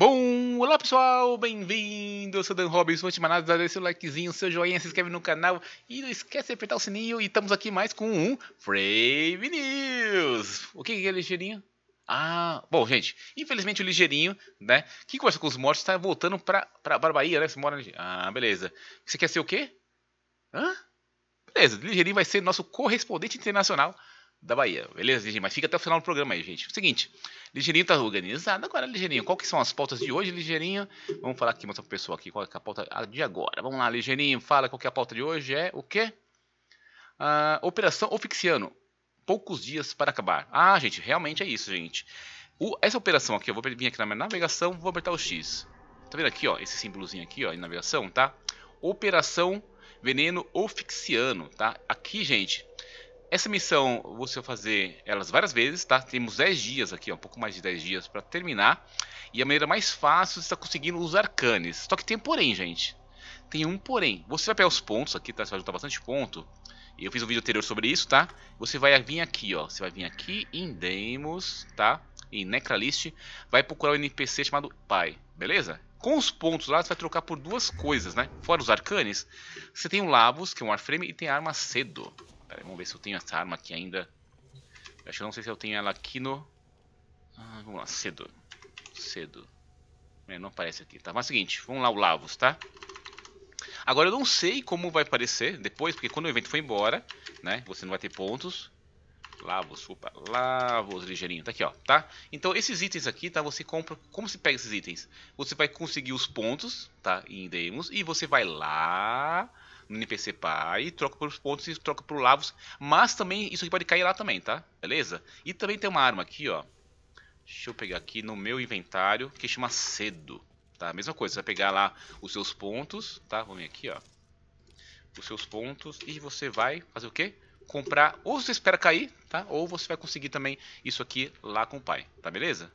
Bom, olá pessoal, bem-vindo, eu sou Dan Robbins, antes de mais nada, seu likezinho, seu joinha, se inscreve no canal e não esquece de apertar o sininho e estamos aqui mais com um Frame News. O que é ligeirinho? Ah, bom, gente, infelizmente o Ligeirinho, né, que conversa com os mortos, está voltando para pra, pra Bahia, né, você mora... Ah, beleza. Você quer ser o quê? Hã? Beleza, o Ligeirinho vai ser nosso correspondente internacional da Bahia. Beleza, Ligeirinho? Mas fica até o final do programa aí, gente. Seguinte, Ligeirinho tá organizado. Agora, Ligeirinho, qual que são as pautas de hoje, Ligeirinho? Vamos falar aqui, mostrar pro pessoal aqui qual é, é a pauta ah, de agora. Vamos lá, Ligeirinho, fala qual que é a pauta de hoje. É o quê? Ah, Operação Ofixiano. Poucos dias para acabar. Ah, gente, realmente é isso, gente. O, essa operação aqui, eu vou vir aqui na minha navegação, vou apertar o X. Tá vendo aqui, ó, esse símbolozinho aqui, ó, em navegação, tá? Operação Veneno Ofixiano, tá? Aqui, gente, essa missão você vai fazer elas várias vezes, tá? Temos 10 dias aqui, ó, um pouco mais de 10 dias para terminar. E a maneira mais fácil está conseguindo os arcanes. Só que tem um porém, gente. Tem um porém. Você vai pegar os pontos aqui, tá? Você vai juntar bastante ponto. Eu fiz um vídeo anterior sobre isso, tá? Você vai vir aqui, ó. Você vai vir aqui em Demos, tá? Em Necralist. Vai procurar o um NPC chamado Pai, beleza? Com os pontos lá, você vai trocar por duas coisas, né? Fora os arcanes, você tem o Lavos, que é um Warframe, e tem a Arma Cedo. Vamos ver se eu tenho essa arma aqui ainda. acho que não sei se eu tenho ela aqui no... Ah, vamos lá, cedo. Cedo. É, não aparece aqui, tá? Mas é o seguinte, vamos lá o Lavos, tá? Agora eu não sei como vai aparecer depois, porque quando o evento foi embora, né? Você não vai ter pontos. Lavos, opa, lavos ligeirinho, tá aqui ó, tá? Então esses itens aqui, tá? Você compra, como se pega esses itens? Você vai conseguir os pontos, tá? Em demos, e você vai lá no NPC pai, troca pelos pontos e troca por lavos. Mas também isso aqui pode cair lá também, tá? Beleza? E também tem uma arma aqui, ó. Deixa eu pegar aqui no meu inventário, que chama cedo. Tá? Mesma coisa, você vai pegar lá os seus pontos, tá? Vamos vir aqui, ó. Os seus pontos e você vai fazer o quê? Comprar, ou você espera cair, tá? Ou você vai conseguir também isso aqui lá com o pai, tá beleza?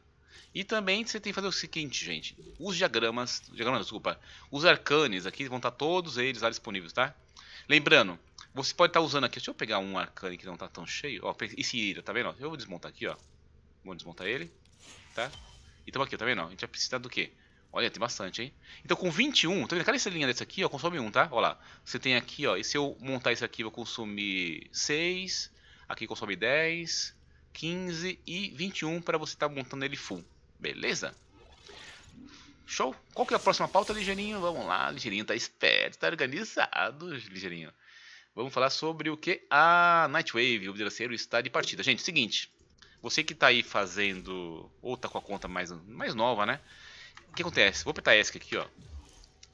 E também você tem que fazer o seguinte, gente. Os diagramas, diagramas, desculpa, os arcanes aqui vão estar todos eles lá disponíveis, tá? Lembrando, você pode estar usando aqui, deixa eu pegar um arcane que não está tão cheio, ó, esse ira, tá vendo? Eu vou desmontar aqui, ó. Vou desmontar ele, tá? Então aqui, tá vendo? A gente vai precisar do quê? Olha, tem bastante, hein? Então com 21, tá vendo? Cada linha dessa aqui, ó, consome 1, tá? Ó lá, você tem aqui, ó, e se eu montar isso aqui, eu vou consumir 6, aqui consome 10, 15 e 21 para você estar tá montando ele full. Beleza? Show? Qual que é a próxima pauta, Ligeirinho? Vamos lá, Ligeirinho tá esperto, tá organizado, Ligeirinho. Vamos falar sobre o que? A Nightwave, o vidraceiro está de partida. Gente, é seguinte, você que tá aí fazendo, ou tá com a conta mais, mais nova, né? O que acontece? Vou apertar ESC aqui, ó.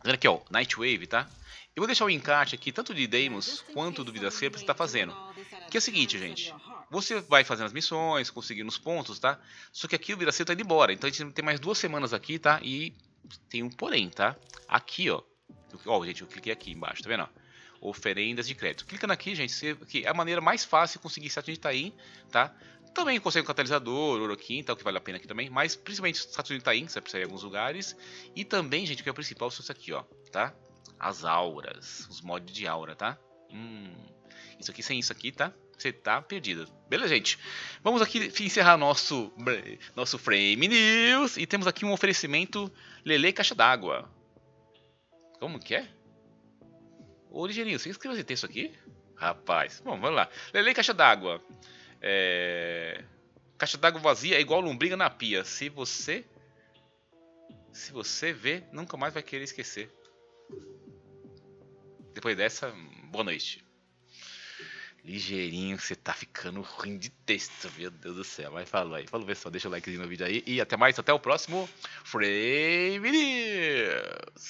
Olha aqui, ó, Nightwave, tá? Eu vou deixar o encarte aqui, tanto de Demos quanto do vidraceiro, pra você tá fazendo. Que é o seguinte, gente. Você vai fazendo as missões, conseguindo os pontos, tá? Só que aqui o Viracil tá indo embora. Então a gente tem mais duas semanas aqui, tá? E tem um porém, tá? Aqui, ó. Ó, gente, eu cliquei aqui embaixo, tá vendo? Ó? Oferendas de crédito. Clicando aqui, gente, você, aqui, é a maneira mais fácil de conseguir status de Itaim, tá, tá? Também consegue um catalisador, aqui, tal, então, que vale a pena aqui também. Mas principalmente status de Itaim, que você precisa em alguns lugares. E também, gente, o que é o principal são isso aqui, ó, tá? As auras, os mods de aura, tá? Hum... Isso aqui sem isso aqui, tá? Você tá perdido. Beleza, gente? Vamos aqui encerrar nosso, nosso Frame News. E temos aqui um oferecimento Lele Caixa d'Água. Como que é? Ô, Ligeirinho, você escreveu esse texto aqui? Rapaz. Bom, vamos lá. Lele Caixa d'Água. É... Caixa d'água vazia é igual lombriga na pia. Se você se você vê, nunca mais vai querer esquecer. Depois dessa, boa noite ligeirinho, você tá ficando ruim de texto, meu Deus do céu. Mas falou aí, falou pessoal, deixa o likezinho no vídeo aí e até mais, até o próximo Frame News.